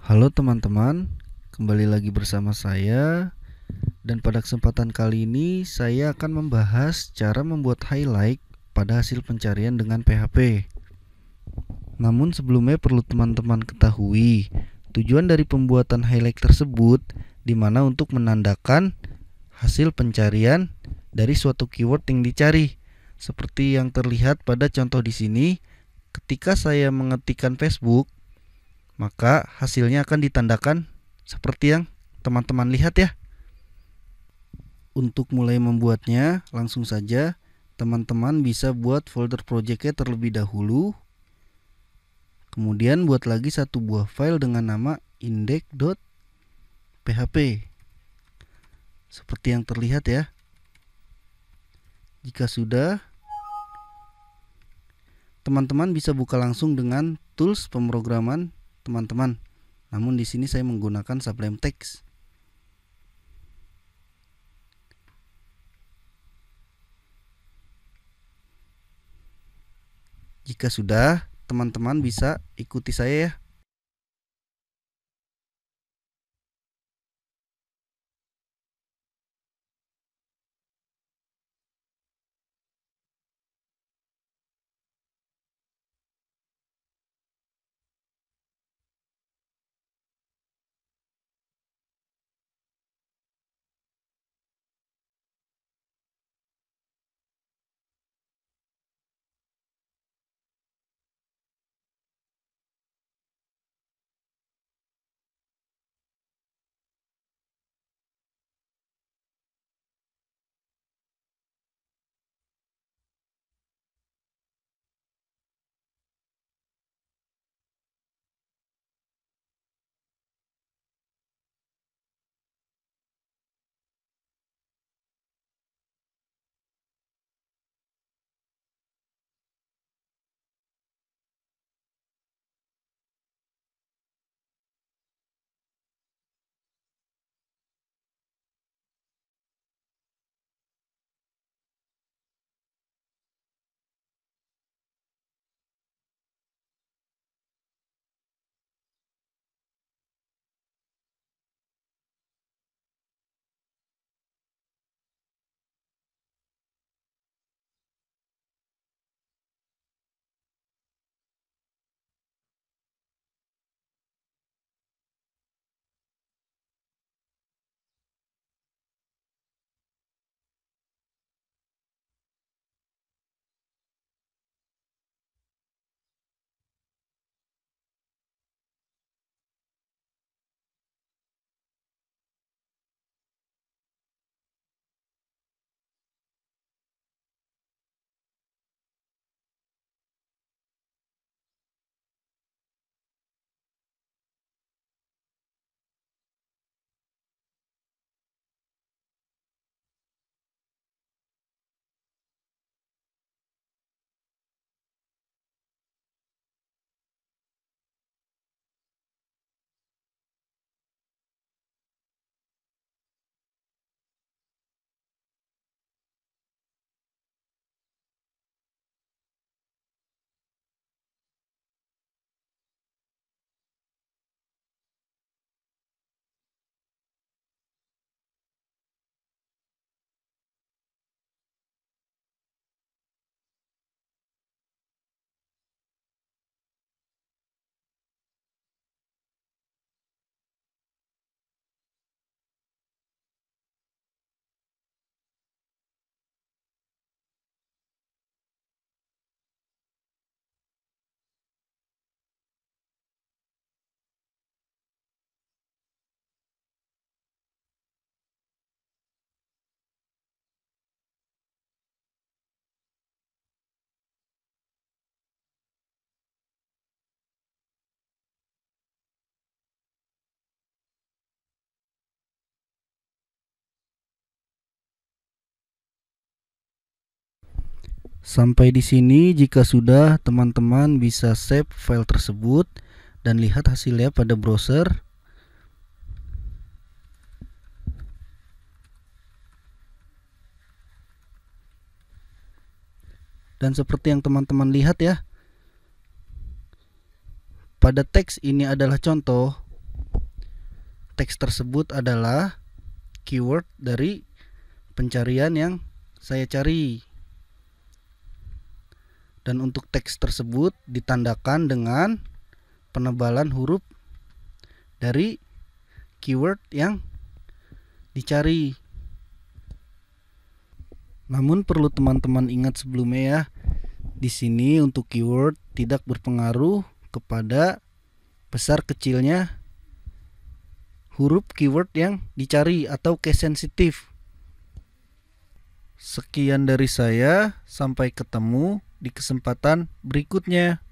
Halo teman-teman, kembali lagi bersama saya dan pada kesempatan kali ini saya akan membahas cara membuat highlight pada hasil pencarian dengan PHP. Namun sebelumnya perlu teman-teman ketahui tujuan dari pembuatan highlight tersebut dimana untuk menandakan hasil pencarian dari suatu keyword yang dicari. Seperti yang terlihat pada contoh di sini, ketika saya mengetikkan Facebook, maka hasilnya akan ditandakan seperti yang teman-teman lihat ya. Untuk mulai membuatnya, langsung saja teman-teman bisa buat folder projectnya terlebih dahulu. Kemudian buat lagi satu buah file dengan nama index.php. Seperti yang terlihat ya. Jika sudah, teman-teman bisa buka langsung dengan tools pemrograman teman-teman. Namun di sini saya menggunakan sublime text. Jika sudah, teman-teman bisa ikuti saya ya. Sampai di sini jika sudah teman-teman bisa save file tersebut dan lihat hasilnya pada browser. Dan seperti yang teman-teman lihat ya, pada teks ini adalah contoh. Teks tersebut adalah keyword dari pencarian yang saya cari dan untuk teks tersebut ditandakan dengan penebalan huruf dari keyword yang dicari. Namun perlu teman-teman ingat sebelumnya ya, di sini untuk keyword tidak berpengaruh kepada besar kecilnya huruf keyword yang dicari atau case sensitive. Sekian dari saya, sampai ketemu di kesempatan berikutnya.